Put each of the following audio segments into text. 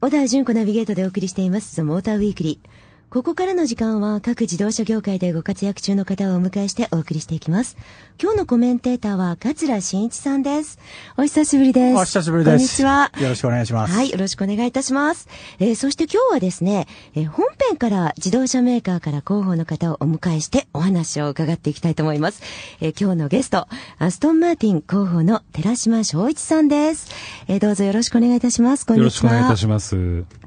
小田純子ナビゲートでお送りしています、モーターウィークリー。ここからの時間は各自動車業界でご活躍中の方をお迎えしてお送りしていきます。今日のコメンテーターは桂真一さんです。お久しぶりです。お久しぶりです。こんにちは。よろしくお願いします。はい、よろしくお願いいたします。えー、そして今日はですね、えー、本編から自動車メーカーから広報の方をお迎えしてお話を伺っていきたいと思います。えー、今日のゲスト、アストンマーティン広報の寺島昭一さんです。えどうぞよろしくお願いいたします。こんにちは。よろしくお願いいたします。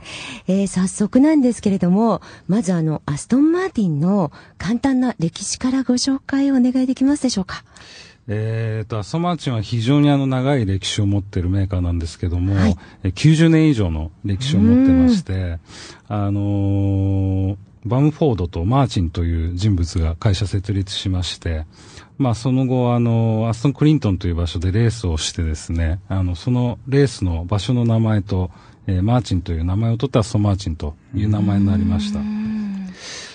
えー、早速なんですけれども、まずあの、アストンマーティンの簡単な歴史からご紹介をお願いできますでしょうか。えーと、アストンマーチンは非常にあの長い歴史を持ってるメーカーなんですけども、はい、90年以上の歴史を持ってまして、あのー、バムフォードとマーチンという人物が会社設立しまして、まあその後、あの、アストン・クリントンという場所でレースをしてですね、あの、そのレースの場所の名前とえー、マーチンという名前を取ったソマーチンという名前になりました。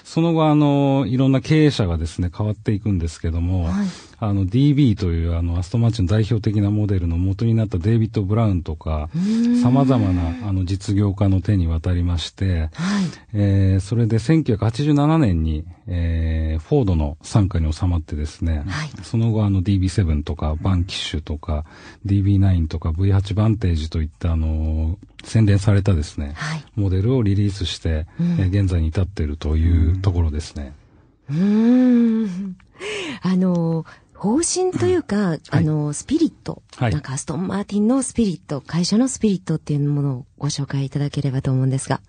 その後、あの、いろんな経営者がですね、変わっていくんですけども、はい、あの DB というあのアストマーチンの代表的なモデルの元になったデイビッド・ブラウンとか、ざまなあの実業家の手に渡りまして、はい、えー、それで1987年に、えー、フォードの傘下に収まってですね、はい、その後あの DB7 とかバンキッシュとか、DB9 とか V8 バンテージといったあの洗練されたですね、はい、モデルをリリースして、うん、え現在に至っているというところですね。うん。あのー方針というか、あの、スピリット、はい、なんかアストン・マーティンのスピリット、会社のスピリットっていうものをご紹介いただければと思うんですが。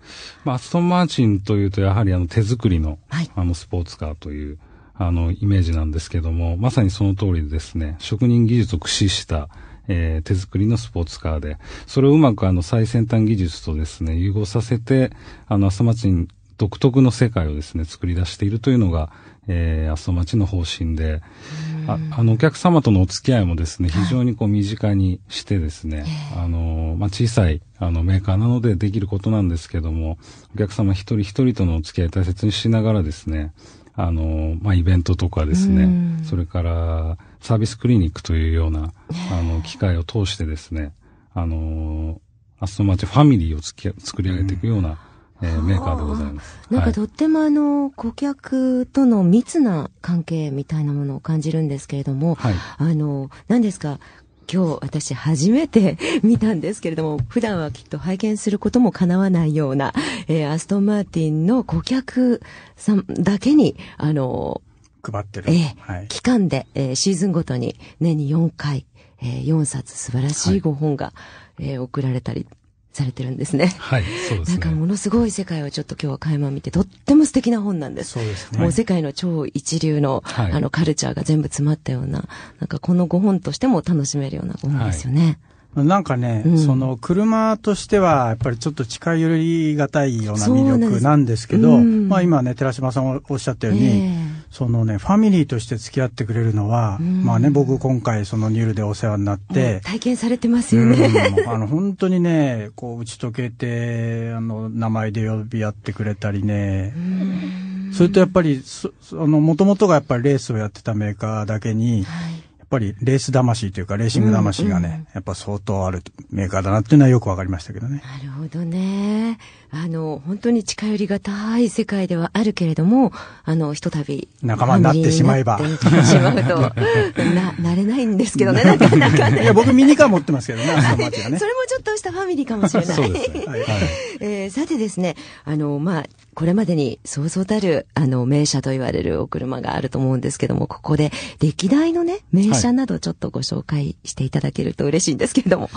まあ、アストン・マーチンというと、やはりあの手作りの、はい、あのスポーツカーという、あの、イメージなんですけども、まさにその通りですね、職人技術を駆使した、えー、手作りのスポーツカーで、それをうまくあの最先端技術とですね、融合させて、あの、アストン・マーチン独特の世界をですね、作り出しているというのが、えー、そ日の街の方針で、ああの、お客様とのお付き合いもですね、非常にこう身近にしてですね、はい、あの、まあ、小さい、あの、メーカーなのでできることなんですけども、お客様一人一人とのお付き合い大切にしながらですね、あの、まあ、イベントとかですね、それからサービスクリニックというような、あの、機会を通してですね、あの、明日の街ファミリーをき作り上げていくような、えー、メーカーでございます。なんかとってもあの、顧客との密な関係みたいなものを感じるんですけれども、はい、あの、何ですか、今日私初めて見たんですけれども、普段はきっと拝見することも叶わないような、えー、アストンマーティンの顧客さんだけに、あの、配ってる。えー、はい、期間で、えー、シーズンごとに年に4回、えー、4冊素晴らしいご本が、はい、えー、送られたりされてるんですね。はい、そうですね。なんかものすごい世界をちょっと今日は垣間見て、とっても素敵な本なんです。そうですね。もう世界の超一流の、はい、あの、カルチャーが全部詰まったような、なんかこの5本としても楽しめるようなご本ですよね。はいなんかね、うん、その車としてはやっぱりちょっと近寄りがたいような魅力なんですけど、うん、まあ今ね、寺島さんおっしゃったように、えー、そのね、ファミリーとして付き合ってくれるのは、うん、まあね、僕今回そのニュールでお世話になって、体験されてますよね。あの本当にね、こう打ち解けて、あの名前で呼び合ってくれたりね、それとやっぱり、その、もともとがやっぱりレースをやってたメーカーだけに、はいっぱりレース魂というか、レーシング魂がね、うんうん、やっぱ相当あるメーカーだなっていうのはよくわかりましたけどね。なるほどね。あの、本当に近寄りがたい世界ではあるけれども、あの、ひとたび。仲間になってしまえば。しまうと、な、なれないんですけどね、なかなかね。いや、僕ミニカー持ってますけどね、それもちょっとしたファミリーかもしれない。そうですね。はい、えー、さてですね、あの、まあ、これまでにそうそうたる、あの、名車と言われるお車があると思うんですけども、ここで、歴代のね、名車などちょっとご紹介していただけると嬉しいんですけれども。はい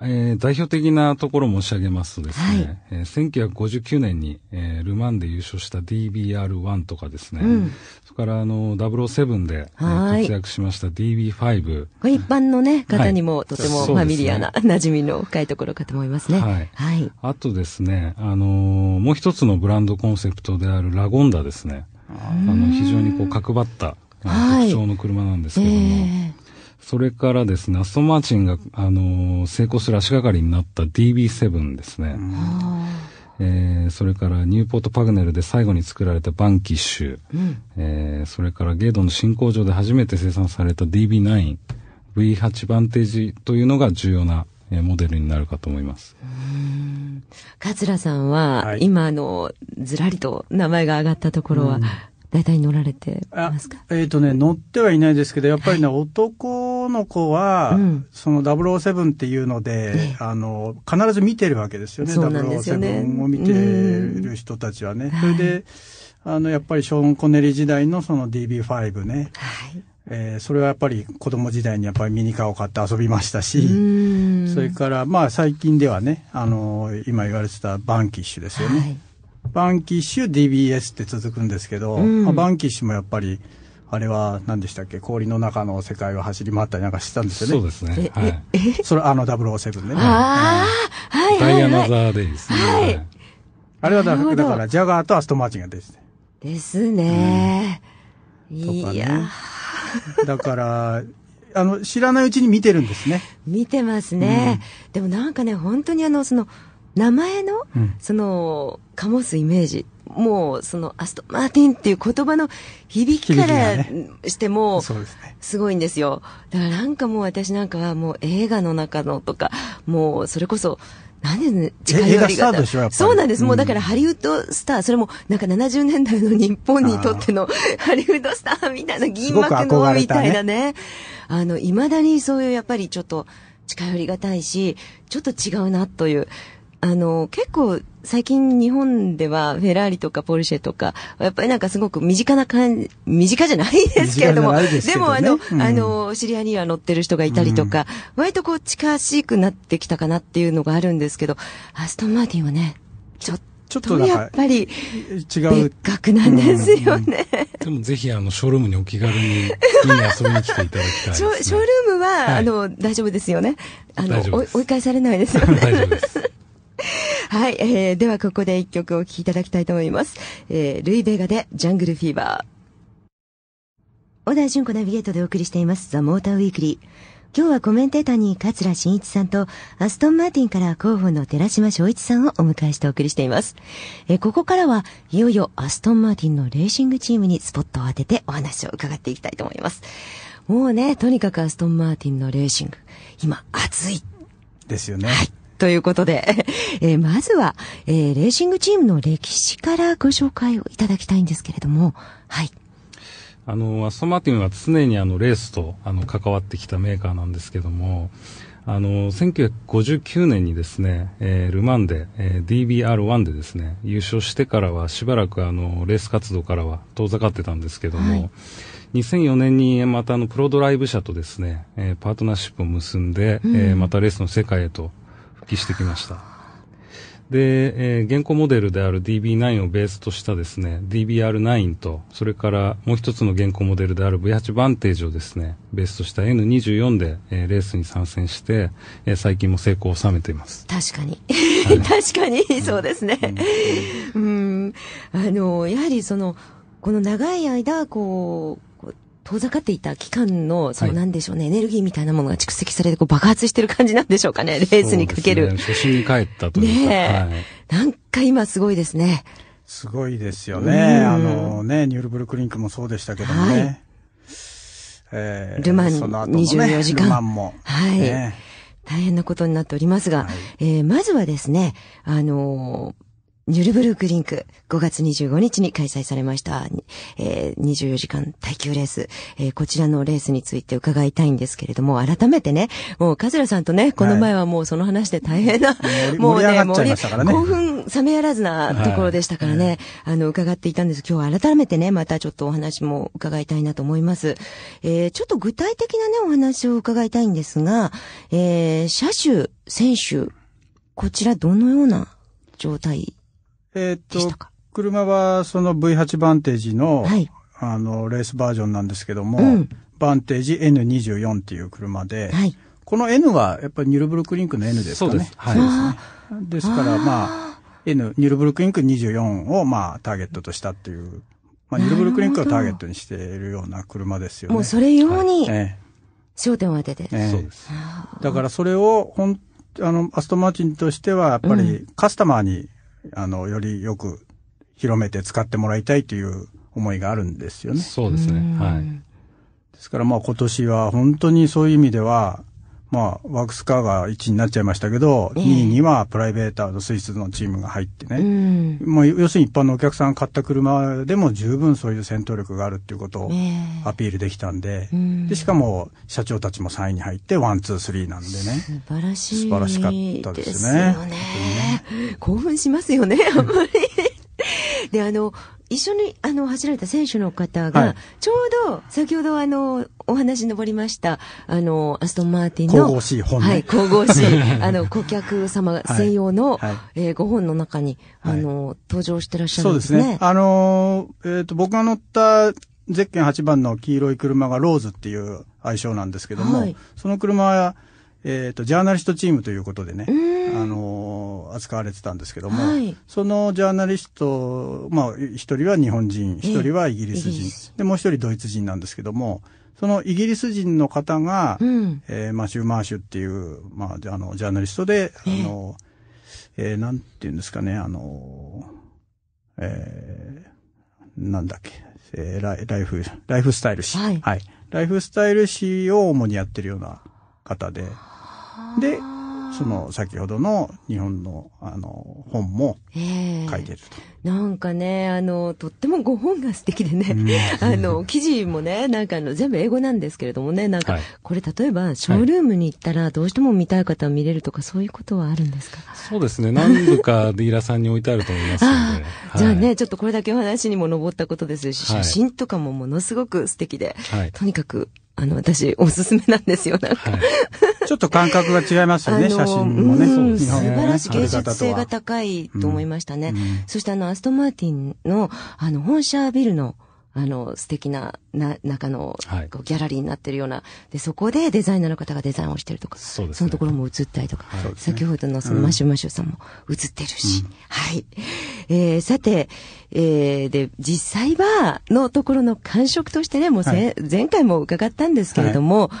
えー、代表的なところ申し上げますとですね、はいえー、1959年に、えー、ル・マンで優勝した DBR1 とかですね、うん、それからあの007で、えー、活躍しました DB5。これ一般の、ね、方にも、とてもファミリアな、ね、馴染みの深いところかと思いますね。はい。はい、あとですね、あのー、もう一つのブランドコンセプトであるラゴンダですね。あの非常にこう角張った特徴の車なんですけども、えーそれからですね、アストマーチンが、あのー、成功する足がかりになった DB7 ですね。えー、それからニューポート・パグネルで最後に作られたバンキッシュ、うん、えー、それからゲードの新工場で初めて生産された DB9、V8 バンテージというのが重要な、えー、モデルになるかと思います。桂さんは、はい、今あの、ずらりと名前が上がったところは、大体乗られてますかえっ、ー、とね、乗ってはいないですけど、やっぱりね、男男の子は、うん、その007っていうので、あの、必ず見てるわけですよね。よね007を見てる人たちはね。それで、あの、やっぱりショーン・コネリ時代のその DB5 ね。はい。えー、それはやっぱり子供時代にやっぱりミニカーを買って遊びましたし、それからまあ最近ではね、あの今言われてたバンキッシュですよね。はい、バンキッシュ DBS って続くんですけど、まあ、バンキッシュもやっぱりあれは何でしたっけ、氷の中の世界を走り回ったりなんかしてたんですよね。そうですね。はそれ、あの007でね。ああ、はい。ダイアナザーデイですね。はい。あれはだだから、ジャガーとアストマーチンが出てて。ですね。うん、いや。だから、あの、知らないうちに見てるんですね。見てますね。うん、でもなんかね、本当にあの、その、名前の、うん、その、かもすイメージもうそのアストマーティンっていう言葉の響きからしても、すごいんですよ。だからなんかもう私なんかはもう映画の中のとか、もうそれこそ、何でね、近寄りが方。そうなんです。もうだからハリウッドスター、それもなんか70年代の日本にとっての ハリウッドスターみたいな銀幕のみたいなね。あの、未だにそういうやっぱりちょっと近寄りがたいし、ちょっと違うなという。あの、結構最近日本ではフェラーリとかポルシェとか、やっぱりなんかすごく身近な感じ、身近じゃないですけれども、でね、でもあの、うん、あの、知り合いには乗ってる人がいたりとか、うん、割とこう近しくなってきたかなっていうのがあるんですけど、アストンマーティンはね、ちょっと、ちょっとやっぱり、違う。別格なんですよね。でもぜひ、あの、ショールームにお気軽に、いい遊びに来ていただきたい、ショールームは、あの、大丈夫ですよね。あの、追い返されないですよね。大丈夫です。はい、えー、ではここで一曲お聴きいただきたいと思います。えー、ルイベガでジャングルフィーバー。小田純子ナビゲートでお送りしています、ザ・モーターウィークリー。今日はコメンテーターに桂真一さんと、アストン・マーティンから候補の寺島昭一さんをお迎えしてお送りしています。えー、ここからはいよいよアストン・マーティンのレーシングチームにスポットを当ててお話を伺っていきたいと思います。もうね、とにかくアストン・マーティンのレーシング、今熱い。ですよね。はい。ということで、えー、まずは、えー、レーシングチームの歴史からご紹介をいただきたいんですけれども、はい。あの、アストマーティンは常にあの、レースと、あの、関わってきたメーカーなんですけども、あの、1959年にですね、えー、ルマンで、えー、DBR1 でですね、優勝してからはしばらくあの、レース活動からは遠ざかってたんですけども、はい、2004年にまたあの、プロドライブ社とですね、えー、パートナーシップを結んで、うん、えー、またレースの世界へと揮してきました。で、えー、現行モデルである DB9 をベースとしたですね、DBR9 と、それからもう一つの現行モデルである V8 バンテージをですね、ベースとした N24 で、えー、レースに参戦して、えー、最近も成功を収めています。確かに。はい、確かに、そうですね。うん、あの、やはりその、この長い間、こう、遠ざかっていた期間の、そのなんでしょうね、はい、エネルギーみたいなものが蓄積されてこう爆発してる感じなんでしょうかね、レースにかける。ね、初心に帰ったというか。ねえ、はい、なんか今すごいですね。すごいですよね。あのね、ニュールブルクリンクもそうでしたけどもね。はいえー、ルマン24時間。ね、ルマンも。はい。ね、大変なことになっておりますが、はい、えー、まずはですね、あのーニュルブルクリンク、5月25日に開催されました、えー、24時間耐久レース、えー、こちらのレースについて伺いたいんですけれども、改めてね、もう、カズラさんとね、この前はもうその話で大変な、はい、もうね、もう、ね、興奮冷めやらずなところでしたからね、はい、あの、伺っていたんです。今日は改めてね、またちょっとお話も伺いたいなと思います。えー、ちょっと具体的なね、お話を伺いたいんですが、えー、車種、選手、こちらどのような状態えー、っと、車はその V8 バンテージの、はい、あの、レースバージョンなんですけども、うん、バンテージ N24 っていう車で、はい、この N はやっぱりニュルブルクリンクの N ですかね。そうです。はいですね。ですから、まあ、N、ニュルブルクリンク24をまあターゲットとしたっていう、まあ、ニュルブルクリンクをターゲットにしているような車ですよね。もうそれ用に、焦点を当てて、ええ、そうです。だからそれを、ほん、あの、アストマーチンとしては、やっぱりカスタマーにあの、よりよく広めて使ってもらいたいという思いがあるんですよね。そうですね。はい。ですからまあ今年は本当にそういう意味では、まあ、ワークスカーが1位になっちゃいましたけど、2位にはプライベーターとスイスのチームが入ってね、うん、要するに一般のお客さんが買った車でも十分そういう戦闘力があるっていうことをアピールできたんで、でしかも社長たちも3位に入って、ワン、ツー、スリーなんでね。素晴らしい。素晴らしかったですね。ですよね。興奮しますよね、あんまり。であの一緒にあの走られた選手の方が、はい、ちょうど先ほどあのお話に上りましたあのアストン・マーティンの神々、ね、はい、神々しい あの顧客様専用の、はいえー、5本の中に、あの登場してらっしゃるんですね。そうですねあのえーと、僕が乗ったゼッケン8番の黄色い車がローズっていう愛称なんですけども、その車はえーと、ジャーナリストチームということでね、あの扱われてたんですけども、はい、そのジャーナリスト、まあ、一人は日本人一人はイギリス人、でもう一人ドイツ人なんですけどもそのイギリス人の方が、うん、えー、マシュー・マーシュっていう、まあ、あのジャーナリストで、えあのえー、なんて言うんですかねあの、えー、なんだっけ、えー、ライライフライフスタイル誌、はい、はい、ライフスタイル誌を主にやってるような方で。で、その先ほどの日本のあの本も書いてると、えー、なんかねあのとってもご本が素敵でね、うん、あの記事もねなんかあの全部英語なんですけれどもねなんか、はい、これ例えばショールームに行ったらどうしても見たい方は見れるとか、はい、そういうことはあるんですかそうですね何度かディーラーさんに置いてあると思いますので はい、じゃあねちょっとこれだけお話にも上ったことですし写真とかもものすごく素敵で、とにかくあの私おすすめなんですよなんか、ちょっと感覚が違いますよね、写真もね。素晴らしい芸術性が高いと思いましたね。うんうん、そしてあの、アストマーティンの、あの、本社ビルの、あの、素敵な、な、中の、はい、ギャラリーになってるような、で、そこでデザイナーの方がデザインをしてるとか、そ、ね,、のところも映ったりとか、はい、先ほどのそのマシュマシュさんも映ってるし、うん、はい。えー、さて、えー、で、実際は、のところの感触としてね、もうせ、はい、前回も伺ったんですけれども、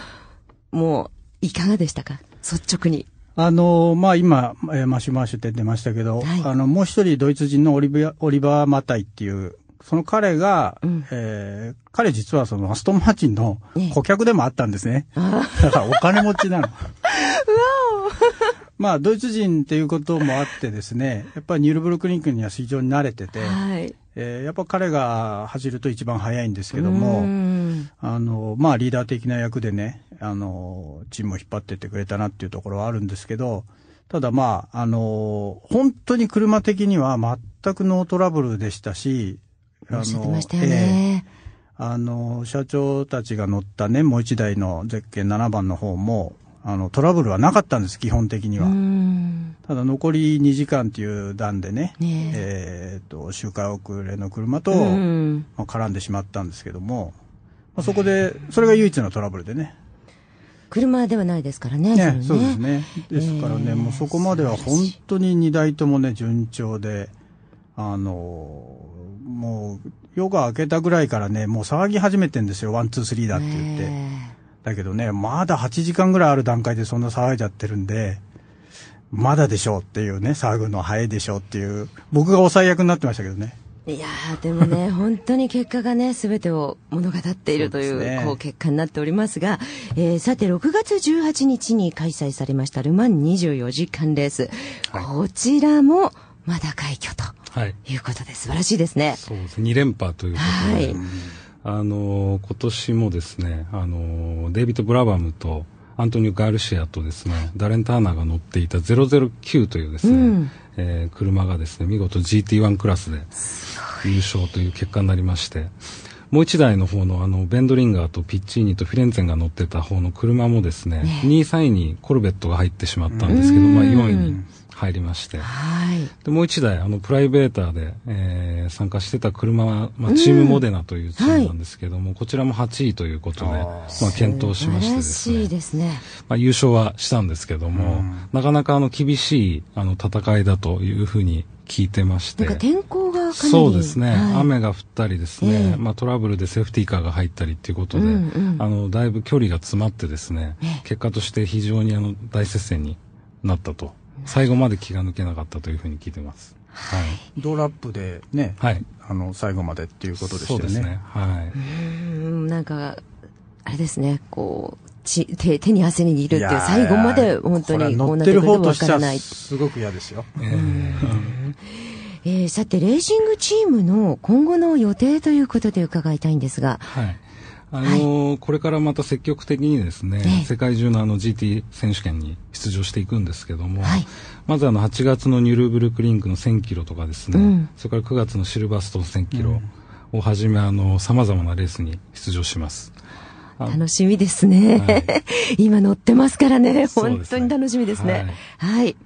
もう、いかがでしたか率直に。あの、まあ、今、えマシュマシュって出ましたけど、はい、あの、もう一人ドイツ人のオリビア、オリバー・マタイっていう、その彼が、うん、えー、彼実はそのアストン・マーチンの顧客でもあったんですね。ねだからお金持ちなの。まあ、ドイツ人っていうこともあってですね、やっぱりニュールブルクリンクには非常に慣れてて、はい、えー、やっぱ彼が走ると一番速いんですけども、あの、まあリーダー的な役でね、あの、チームを引っ張ってってくれたなっていうところはあるんですけど、ただまあ、あの、本当に車的には全くノートラブルでしたし、あの、えあの、社長たちが乗ったね、もう一台のゼッケン7番の方も、あの、トラブルはなかったんです、基本的には。ただ残り2時間という段でね、ねえー、と、周回遅れの車と、まあ、絡んでしまったんですけども、まあ、そこで、それが唯一のトラブルでね。車ではないですからね。ね、ねそうですね。ですからね、えー、もうそこまでは本当に2台ともね、順調で、あの、もう、夜が明けたぐらいからね、もう騒ぎ始めてんですよ、ワン、ツー、スリーだって言って。えーだけどね、まだ8時間ぐらいある段階でそんな騒いじゃってるんで、まだでしょうっていうね、騒ぐの早いでしょうっていう、僕がお最悪になってましたけどね。いやでもね、本当に結果がね、すべてを物語っているという、ね、こう結果になっておりますが、えー、さて、6月18日に開催されましたルマン24時間レース、はい、こちらもまだ快挙ということで、素晴らしいですね。そうですね、2連覇ということで。はいあの、今年もですね、あの、デイビッド・ブラバムと、アントニオ・ガルシアとですね、ダレン・ターナーが乗っていた009というですね、うん、えー、車がですね、見事 GT1 クラスで優勝という結果になりまして、もう一台の方のあの、ベンドリンガーとピッチーニとフィレンツェンが乗ってた方の車もですね、ね2位3位にコルベットが入ってしまったんですけど、まあ4位に入りまして、はい、でもう一台あのプライベーターで、えー、参加してた車は、まあ、チームモデナというチームなんですけども、うんはい、こちらも8位ということで、まあ、検討しましてですねですね、まあ、優勝はしたんですけども、うん、なかなかあの厳しいあの戦いだというふうに聞いてまして天候がそうですね、はい、雨が降ったりですね、えー、まあ、トラブルでセーフティーカーが入ったりということで、うんうん、あのだいぶ距離が詰まってですね、えー、結果として非常にあの大接戦になったと。最後まで気が抜けなかったというふうに聞いてます。はい。ドラップでね、はい。あの、最後までっていうことでしたね。そうですね。はい。うん、なんか、あれですね、こう、ち手手に汗握るっていう、最後まで本当にこうなってくるとわからない。すごく嫌ですよ。えーえー、さて、レーシングチームの今後の予定ということで伺いたいんですが、はい、あの、はい、これからまた積極的にですね、ね世界中のあの GT 選手権に出場していくんですけども、はい、まずあの8月のニュルブルクリンクの1000キロとかですね、うん、それから9月のシルバーストン1000キロをはじめ、あの、さまざまなレースに出場します。楽しみですね。はい、今乗ってますからね、本当に楽しみですね。すねはい、はい、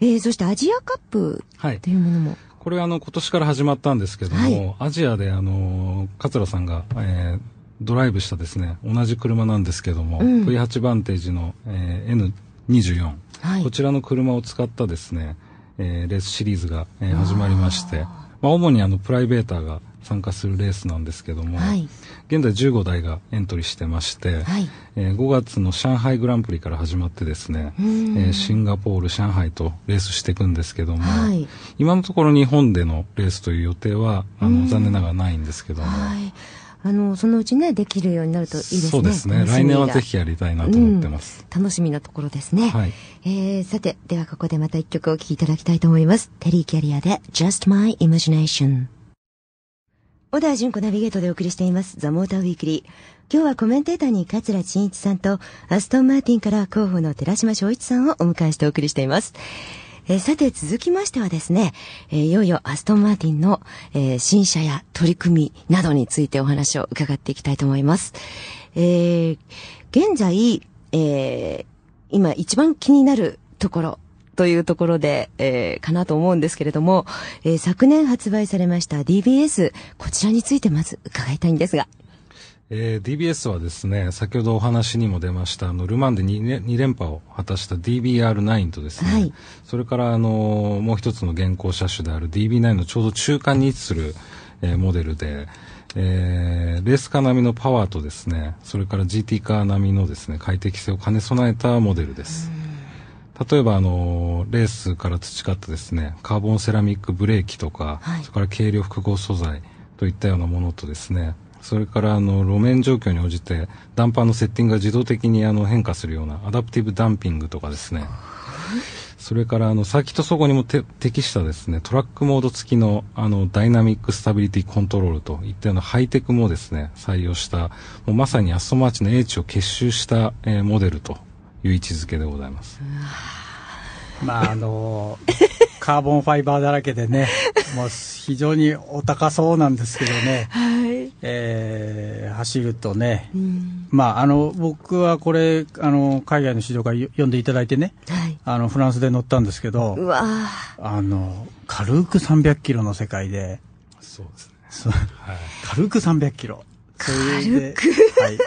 えー、そしてアジアカップというものも。これはあの今年から始まったんですけども、アジアであの桂さんが、えー、ドライブしたですね、同じ車なんですけども、うん、V8 バンテージの、えー、N24、はい、こちらの車を使ったですね、えー、レースシリーズが、えー、始まりまして、まあ、主にあのプライベーターが参加するレースなんですけども、はい、現在15台がエントリーしてまして、はい、えー、5月の上海グランプリから始まってですね、えー、シンガポール、上海とレースしていくんですけども、はい、今のところ日本でのレースという予定はあの残念ながらないんですけども、はいあのそのうちねできるようになるといいですねそうですね来年はぜひやりたいなと思ってます、うん、楽しみなところですね、はい、えー、さてではここでまた一曲お聴きいただきたいと思いますテリー・キャリアで Just My Imagination 小田純子ナビゲートでお送りしています、ザ・モーター・ウィークリー。今日はコメンテーターに桂真一さんと、アストン・マーティンから広報の寺島正一さんをお迎えしてお送りしています。えさて続きましてはですね、えいよいよアストンマーティンの、え新車や取り組みなどについてお話を伺っていきたいと思います。えー、現在、えー、今一番気になるところというところで、えー、かなと思うんですけれども、えー、昨年発売されました DBS、こちらについてまず伺いたいんですが。えー、DBS はですね、先ほどお話にも出ました、あの、ルマンで 2, 2連覇を果たした DBR9 とですね、はい、それからあの、もう一つの現行車種である DB9 のちょうど中間に位置する、えー、モデルで、えー、レースカー並みのパワーとですね、それから GT カー並みのですね、快適性を兼ね備えたモデルです。例えばあの、レースから培ったですね、カーボンセラミックブレーキとか、はい、それから軽量複合素材、といったようなものとですね、それからあの路面状況に応じてダンパーのセッティングが自動的にあの変化するようなアダプティブダンピングとかですね、それからあのサーキット走行にも適したですねトラックモード付きのあのダイナミックスタビリティコントロールといったようなハイテクもですね採用したもうまさにアストマーチの英知を結集した、えー、モデルという位置づけでございます。まああのカーボンファイバーだらけでね、もう非常にお高そうなんですけどね、えー、走るとね、うん、まあ、あの僕はこれあの、海外の指導会読んでいただいてね、はい、あのフランスで乗ったんですけど、うわあの軽く300キロの世界で、そうですね、はい、軽く300キロ。それではい、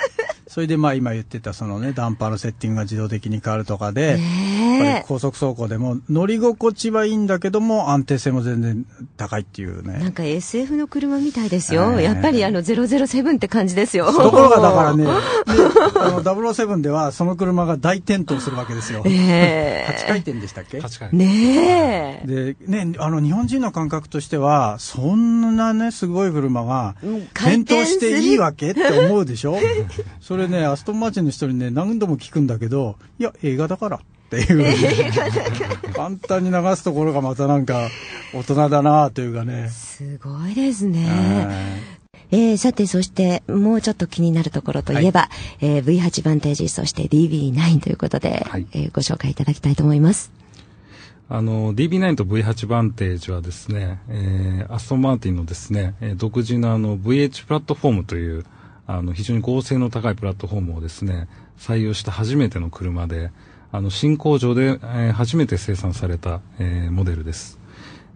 それでまあ今言ってたそのね、ダンパーのセッティングが自動的に変わるとかで、ねやっぱり高速走行でも乗り心地はいいんだけども安定性も全然高いっていうねなんか SF の車みたいですよ、えー、やっぱりあの007って感じですよところがだからねあの007ではその車が大転倒するわけですよ、えー、8回転でしたっけ8回ねえでねあの日本人の感覚としてはそんなねすごい車が転倒していいわけって思うでしょそれねアストンマーチンの人にね何度も聞くんだけどいや映画だからっていう 簡単に流すところがまたなんか大人だなというかねすごいですね、えー、さて、そして、もうちょっと気になるところといえば、はい、えー、V8 バンテージ、そして DB9 ということで、はい、えー、ご紹介いただきたいと思います。あの、DB9 と V8 バンテージはですね、えー、アストンマーティンのですね、えー、独自のあの VH プラットフォームという、あの、非常に合成の高いプラットフォームをですね、採用した初めての車で、あの、新工場で、え初めて生産された、えモデルです。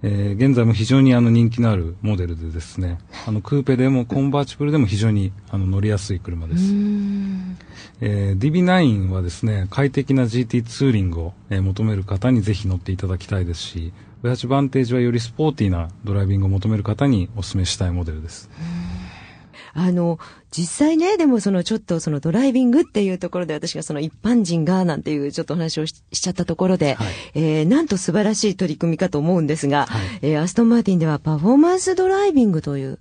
え現在も非常にあの人気のあるモデルでですね、あのクーペでもコンバーチブルでも非常にあの乗りやすい車です。えー、DB9 はですね、快適な GT ツーリングを、え求める方にぜひ乗っていただきたいですし、V8 バンテージはよりスポーティーなドライビングを求める方にお勧めしたいモデルです。あの、実際ね、でもそのちょっとそのドライビングっていうところで私がその一般人がなんていうちょっと話をしちゃったところで、はい、えー、なんと素晴らしい取り組みかと思うんですが、はい、えー、アストンマーティンではパフォーマンスドライビングという、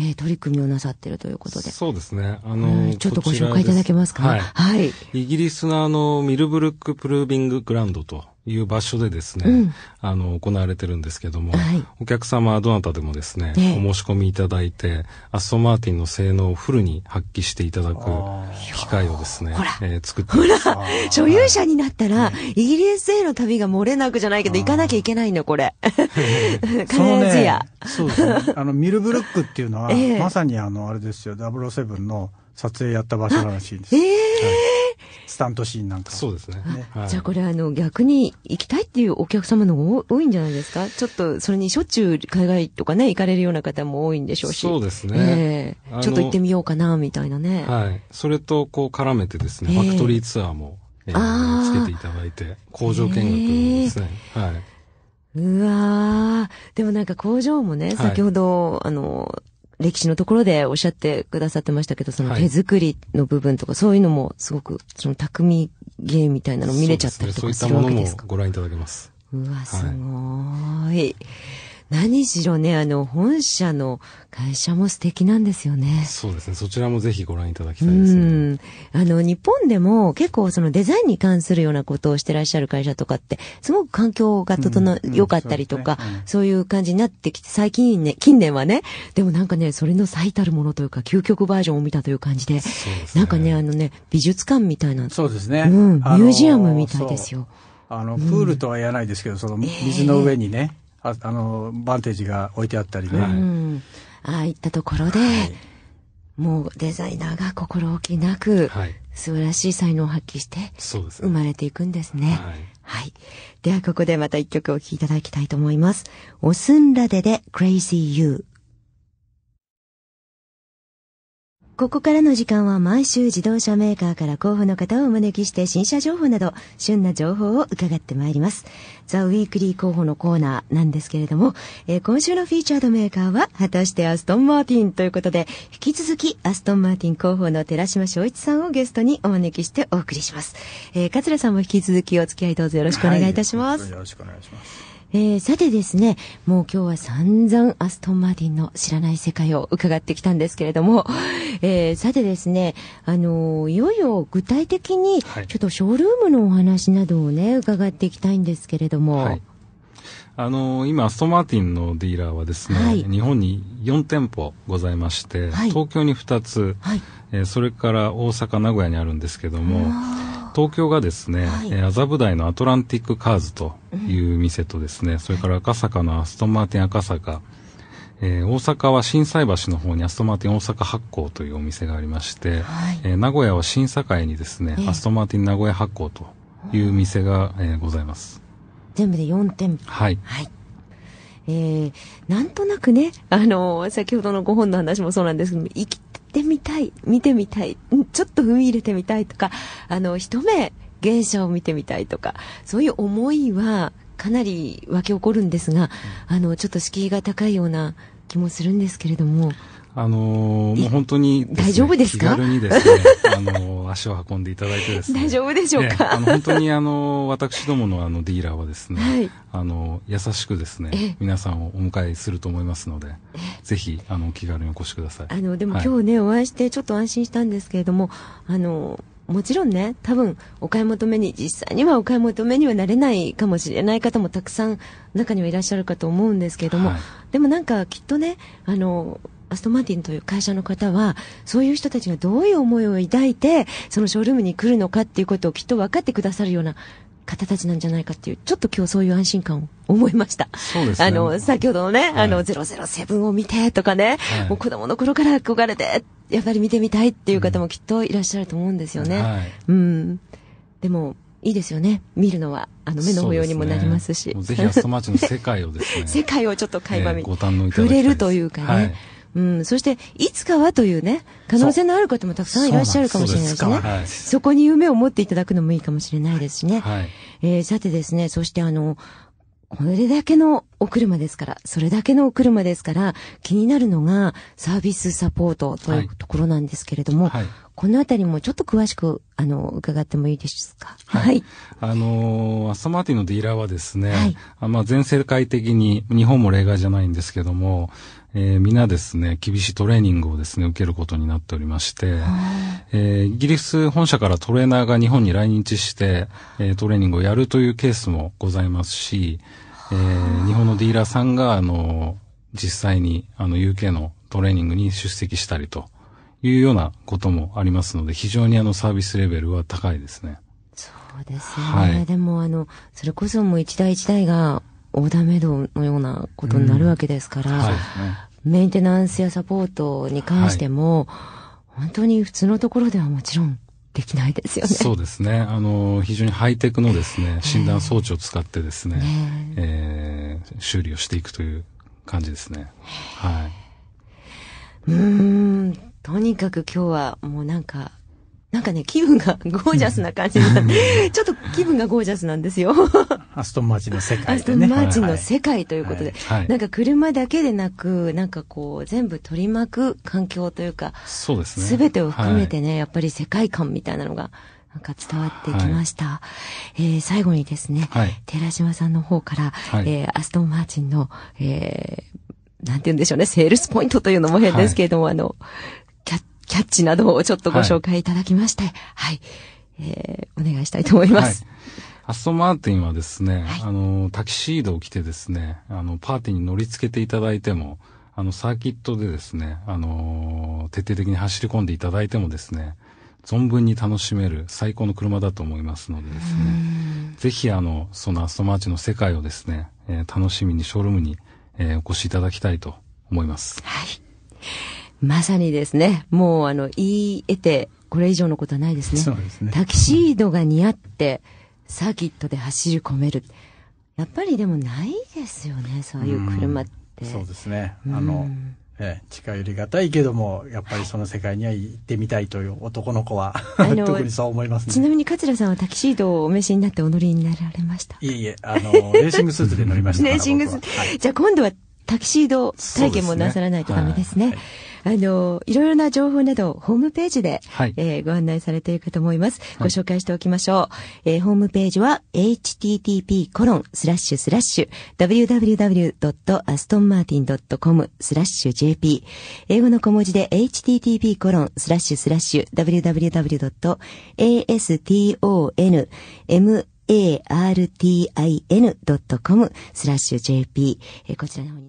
えー、取り組みをなさってるということで。そうですね。あの、うん、ちょっとご紹介いただけますか、はい、はい。イギリスのあの、ミルブルックプルービンググラウンドという場所でですね、うん、あの、行われてるんですけども、はい、お客様はどなたでもですね、お申し込みいただいて、アストマーティンの性能をフルに発揮していただく機会をですね、えー、作ってほら、所有者になったら、はい、イギリスへの旅が漏れなくじゃないけど、行かなきゃいけないの、これ。必 ずや。そうですね。あの、ミルブルックっていうのは、えー、まさにあの、あれですよ、007の撮影やった場所らしいんです。えー、はいスタントシーンなんか。そうですね。はい、じゃあこれあの逆に行きたいっていうお客様の方が多いんじゃないですかちょっとそれにしょっちゅう海外とかね、行かれるような方も多いんでしょうし。そうですね。ちょっと行ってみようかな、みたいなね。はい。それとこう絡めてですね、ファクトリーツアーも、つけていただいて、工場見学ですね。はい。うわー。でもなんか工場もね、先ほど、あの、歴史のところでおっしゃってくださってましたけど、その手作りの部分とか、はい、そういうのもすごく、その匠芸みたいなの見れちゃったりとかするわけですかそうですね、そういったものもご覧いただけます。うわ、すごい、はい何しろね、あの、本社の会社も素敵なんですよね。そうですね。そちらもぜひご覧いただきたいですね。うん。あの、日本でも結構そのデザインに関するようなことをしてらっしゃる会社とかって、すごく環境が整、良、うん、かったりとか、うんそね、そういう感じになってきて、最近ね、近年はね、でもなんかね、それの最たるものというか、究極バージョンを見たという感じで、でね、なんかね、あのね、美術館みたいな。そうですね。うん、ミュージアムみたいですよ。あの、プールとは言わないですけど、うん、その水の上にね、ああのバンテージが置いてあったりね、はい、ああいったところで、はい、もうデザイナーが心置きなく、はい、素晴らしい才能を発揮して、ね、生まれていくんですねはい、ではここでまた一曲お聴きいただきたいと思いますオスンラデで Crazy You ここからの時間は毎週自動車メーカーから候補の方をお招きして新車情報など旬な情報を伺ってまいります。ザ・ウィークリー候補のコーナーなんですけれども、えー、今週のフィーチャードメーカーは果たしてアストン・マーティンということで、引き続きアストン・マーティン候補の寺島昭一さんをゲストにお招きしてお送りします。えー、桂さんも引き続きお付き合いどうぞよろしくお願いいたします。はい、よろしくお願いします。えー、さてですね、もう今日は散々アストンマーティンの知らない世界を伺ってきたんですけれども、えー、さてですね、あのー、いよいよ具体的に、ちょっとショールームのお話などをね、伺っていきたいんですけれども。はい、あの今、アストンマーティンのディーラーはですね、はい、日本に4店舗ございまして、はい、東京に2つ、えそれから大阪、名古屋にあるんですけども、東京がですね、麻布台のアトランティックカーズという店とですね、うん、それから赤坂のアストンマーティン赤坂、えー、大阪は心斎橋の方にアストンマーティン大阪発行というお店がありまして、はい、えー、名古屋は新会にですね、アストンマーティン名古屋発行という店が、えー、ございます。全部で4店舗。はい。はいえー、なんとなくね、あのー、先ほどのご本の話もそうなんですけど行きてみたい、見てみたい、ちょっと踏み入れてみたいとか、あの、一目芸者を見てみたいとか、そういう思いはかなり湧き起こるんですが、あの、ちょっと敷居が高いような気もするんですけれども。あのー、もう本当に、ね、大丈夫ですか気軽にですね、あのー、足を運んでいただいてですね。大丈夫でしょうか、ね、あの本当にあのー、私どものあのディーラーはですね、はい、あの優しくですね、皆さんをお迎えすると思いますので、ぜひ、あの、気軽にお越しください。あの、でも今日ね、はい、お会いしてちょっと安心したんですけれども、あのもちろんね、多分お買い求めに、実際にはお買い求めにはなれないかもしれない方もたくさん中にはいらっしゃるかと思うんですけれども、はい、でもなんかきっとね、あの、アストマーティンという会社の方は、そういう人たちがどういう思いを抱いて、そのショールームに来るのかっていうことをきっと分かってくださるような方たちなんじゃないかっていう、ちょっと今日そういう安心感を思いました。そうですね。あの、先ほどのね、はい、あの、007を見てとかね、はい、もう子供の頃から憧れて、やっぱり見てみたいっていう方もきっといらっしゃると思うんですよね。うはい、うんでも、いいですよね。見るのは、あの、目の模様にもなりますし。すね、ぜひ、アストマーチの世界をですね。世界をちょっと垣間見、えー、ご堪能いただきたい触れるというかね。はいうん、そしていつかはというね、可能性のある方もたくさんいらっしゃるかもしれないしね、はい、そこに夢を持っていただくのもいいかもしれないですしね。はい、えー、さてですね、そしてあの、これだけのお車ですから、それだけのお車ですから、気になるのがサービスサポートというところなんですけれども、はいはい、このあたりもちょっと詳しく、あの、伺ってもいいですか。はい。はい、あのー、アストマーティンのディーラーはですね、はい、まあ全世界的に、日本も例外じゃないんですけども、えー、皆ですね、厳しいトレーニングをですね、受けることになっておりまして、えー、イギリス本社からトレーナーが日本に来日して、えー、トレーニングをやるというケースもございますし、えー、日本のディーラーさんが、あの、実際に、あの、UK のトレーニングに出席したりというようなこともありますので、非常にあの、サービスレベルは高いですね。そうですね。はい、でも、あの、それこそもう一台一台がオーダーメイドのようなことになるわけですから、うんはいね、メンテナンスやサポートに関しても、はい、本当に普通のところではもちろんできないですよね。そうですね。あの、非常にハイテクのですね、診断装置を使ってですね、ねえー、修理をしていくという感じですね。はい。うん、とにかく今日はもうなんか、なんかね、気分が ゴージャスな感じになって、ちょっと気分がゴージャスなんですよ。アストンマーチンの世界、ね、アストンマーチンの世界ということで、なんか車だけでなく、なんかこう、全部取り巻く環境というか、そうですね。すべてを含めてね、はい、やっぱり世界観みたいなのが、なんか伝わってきました。はい、えー、最後にですね、はい、寺島さんの方から、はい、えー、アストンマーチンの、えー、なんて言うんでしょうね、セールスポイントというのも変ですけれども、はい、あの、キャッキャッチなどをちょっとご紹介いただきまして、はい、はい、えー、お願いしたいと思います。はい、アストン・マーティンはですね、はい、あの、タキシードを着てですね、あの、パーティーに乗り付けていただいても、あの、サーキットでですね、あの、徹底的に走り込んでいただいてもですね、存分に楽しめる最高の車だと思いますのでですね、ぜひあの、そのアストン・マーチの世界をですね、えー、楽しみにショールームに、えー、お越しいただきたいと思います。はい。まさにですね、もうあの、言い得て、これ以上のことはないですね。そうですね。タキシードが似合って、サーキットで走り込める。やっぱりでもないですよね、そういう車って。うそうですね。あの、ええ、近寄りがたいけども、やっぱりその世界には行ってみたいという男の子は、はい、特にそう思いますね。ちなみに桂さんはタキシードをお召しになってお乗りになられましたいえいえ、あの、レーシングスーツで乗りました レーシングスーツ、はい。じゃあ今度はタキシード体験もなさらないとダメですね。あの、いろいろな情報など、ホームページで、はい、えー、ご案内されているかと思います。ご紹介しておきましょう。はい、えー、ホームページは、http:// コロンススラッシュ www.astonmartin.com スラッシュ jp 英語の小文字で http:// コロンススラッシュ www.astonmartin.com スラッシュ jp こちらの方に